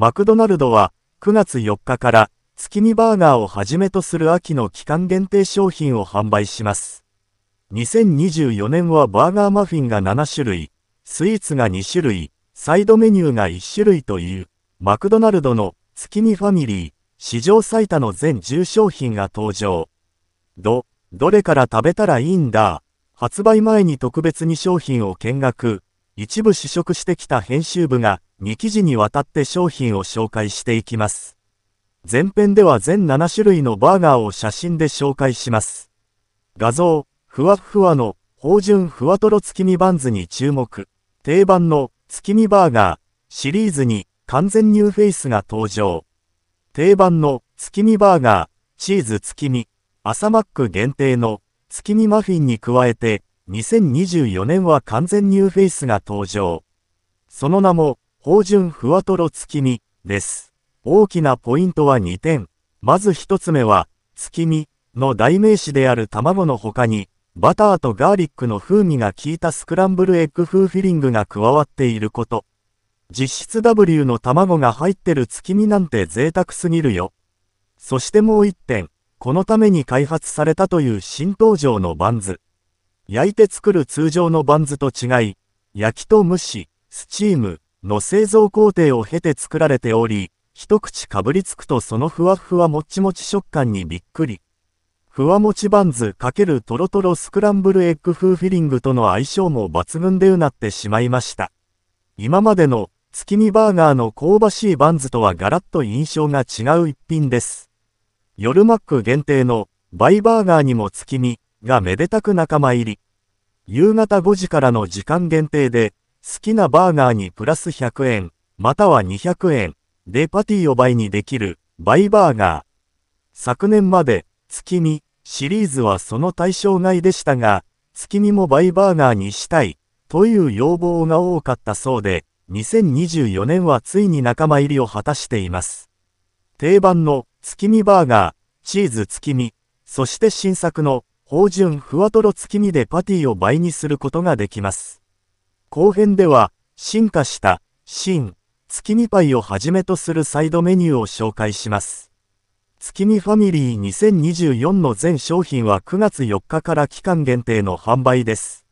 マクドナルドは9月4日から月見バーガーをはじめとする秋の期間限定商品を販売します。2024年はバーガーマフィンが7種類、スイーツが2種類、サイドメニューが1種類という、マクドナルドの月見ファミリー、史上最多の全10商品が登場。ど、どれから食べたらいいんだ発売前に特別に商品を見学、一部試食してきた編集部が、2記事にわたって商品を紹介していきます。前編では全7種類のバーガーを写真で紹介します。画像、ふわふわの、芳醇ふわとろ月見バンズに注目。定番の月見バーガーシリーズに完全ニューフェイスが登場。定番の月見バーガーチーズ月見朝マック限定の月見マフィンに加えて2024年は完全ニューフェイスが登場。その名も芳醇ふわとろ月見です。大きなポイントは2点。まず1つ目は、月見の代名詞である卵の他に、バターとガーリックの風味が効いたスクランブルエッグ風フィリングが加わっていること。実質 W の卵が入ってる月見なんて贅沢すぎるよ。そしてもう1点、このために開発されたという新登場のバンズ。焼いて作る通常のバンズと違い、焼きと蒸し、スチーム、の製造工程を経て作られており、一口かぶりつくとそのふわふわもちもち食感にびっくり。ふわもちバンズ×トロトロスクランブルエッグ風フィリングとの相性も抜群でうなってしまいました。今までの月見バーガーの香ばしいバンズとはガラッと印象が違う一品です。夜マック限定のバイバーガーにも月見がめでたく仲間入り。夕方5時からの時間限定で好きなバーガーにプラス100円、または200円でパティを倍にできる倍バーガー。昨年まで月見シリーズはその対象外でしたが、月見も倍バーガーにしたいという要望が多かったそうで、2024年はついに仲間入りを果たしています。定番の月見バーガー、チーズ月見、そして新作の芳醇ふわとろ月見でパティを倍にすることができます。後編では、進化した、新、月見パイをはじめとするサイドメニューを紹介します。月見ファミリー2024の全商品は9月4日から期間限定の販売です。